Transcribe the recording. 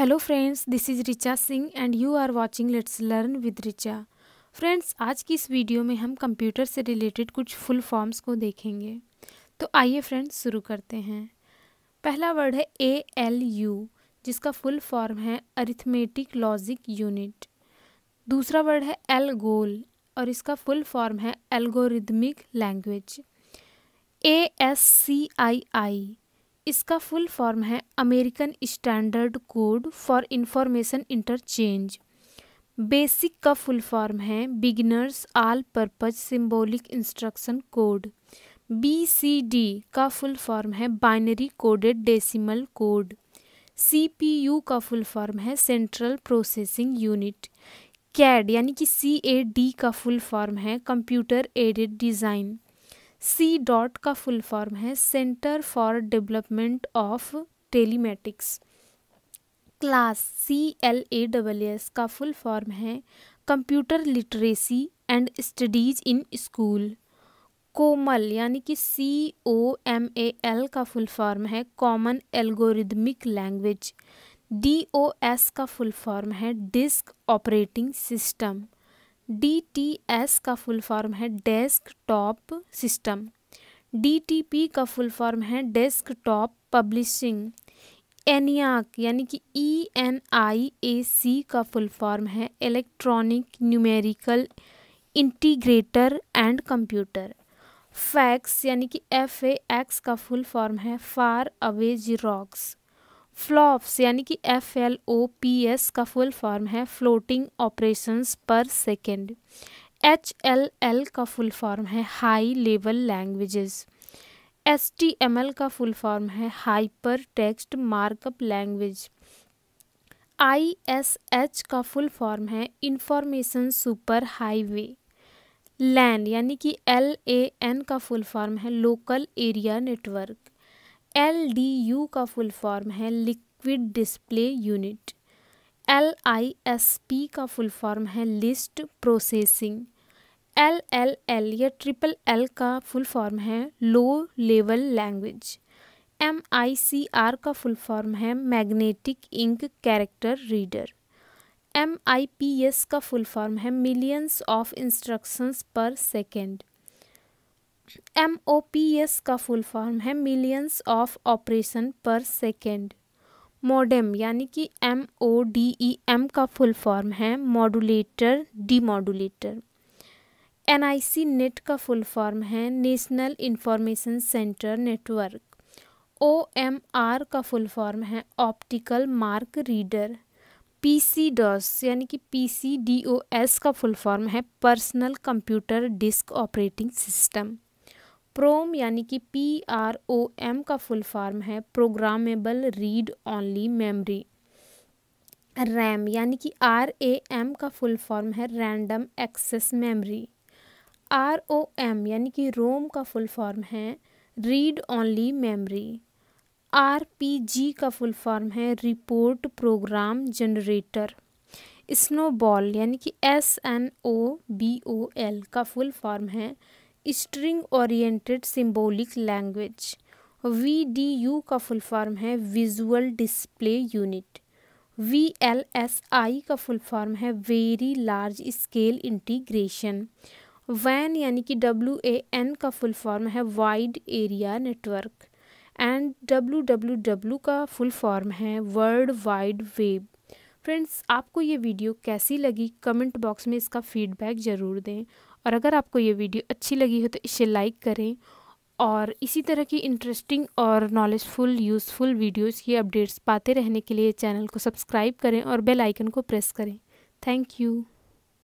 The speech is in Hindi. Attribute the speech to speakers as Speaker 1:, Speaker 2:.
Speaker 1: hello friends this is Richa Singh and you are watching let's learn with Richa friends आज की इस वीडियो में हम कंप्यूटर से रिलेटेड कुछ फुल फॉर्म्स को देखेंगे तो आइए फ्रेंड्स शुरू करते हैं पहला वर्ड है ए एल यू जिसका फुल फॉर्म है अरिथमेटिक लॉजिक यूनिट दूसरा वर्ड है एल गोल और इसका फुल फॉर्म है algorithmic language A S C I I इसका फुल फॉर्म है American standard code for information interchange BASIC का फुल फॉर्म है beginners all purpose symbolic instruction code B C D का फुल फॉर्म है binary coded decimal code C P U का फुल फॉर्म है सेंट्रल प्रोसेसिंग यूनिट कैड यानी कि सी ए डी का फुल फॉर्म है computer aided design C dot का फुल फॉर्म है centre for development of telematics class C L A double S का फुल फॉर्म है computer literacy and studies in school COMAL यानी कि C O M A L का फुल फॉर्म है common algorithmic language D O S का फुल फॉर्म है डिस्क ऑपरेटिंग सिस्टम DTS का फुल फॉर्म है डेस्क टॉप सिस्टम DTP का फुल फॉर्म है डेस्क टॉप पब्लिशिंग एनियाक यानी कि E N I A C का फुल फॉर्म है electronic numerical integrator and computer fax यानी कि एफ ए एक्स का फुल फॉर्म है फार अवे जीरोक्स फ्लॉप्स यानी कि F L O P S का फुल फॉर्म है floating operations per second H L L का फुल फॉर्म है high level languages S T M L का फुल फॉर्म है hypertext markup language I S H का फुल फॉर्म है इंफॉर्मेशन सुपर हाईवे लैन यानी कि एल ए एन का फुल फॉर्म है local area network L D U का फुल फॉर्म है liquid display unit L I S P का फुल फॉर्म है list processing L L L या ट्रिपल एल का फुल फॉर्म है लो लेवल लैंग्वेज एम आई सी आर का फुल फॉर्म है magnetic ink character reader M I P S का फुल फॉर्म है millions of instructions per second M O P S का फुल फॉर्म है millions of operation per second modem यानी कि M O D E M का फुल फॉर्म है modulator modulator N I C NET का फुल फॉर्म है national information centre network O M R का फुल फॉर्म है optical mark reader P C DOS यानी कि P C D O S का फुल फॉर्म है personal computer disk operating system PROM यानी कि पी आर ओ एम का फुल फॉर्म है programmable read only memory RAM यानी कि आर ए एम का फुल फॉर्म है random access memory R O M यानी कि रोम का फुल फॉर्म है read only memory R P G का फुल फॉर्म है रिपोर्ट प्रोग्राम जनरेटर स्नोबॉल यानी कि S N O B O L का फुल फॉर्म है string oriented symbolic language V D U का फुल फॉर्म है visual display unit V L S I का फुल फॉर्म है वेरी लार्ज स्केल इंटीग्रेशन वैन यानी कि डब्ल्यू ए एन का फुल फॉर्म है wide area network and W W W का फुल फॉर्म है वर्ल्ड वाइड वेब फ्रेंड्स आपको ये वीडियो कैसी लगी कमेंट बॉक्स में इसका फीडबैक ज़रूर दें और अगर आपको ये वीडियो अच्छी लगी हो तो इसे लाइक करें और इसी तरह की इंटरेस्टिंग और नॉलेजफुल यूज़फुल वीडियोस की अपडेट्स पाते रहने के लिए चैनल को सब्सक्राइब करें और बेल आइकन को प्रेस करें थैंक यू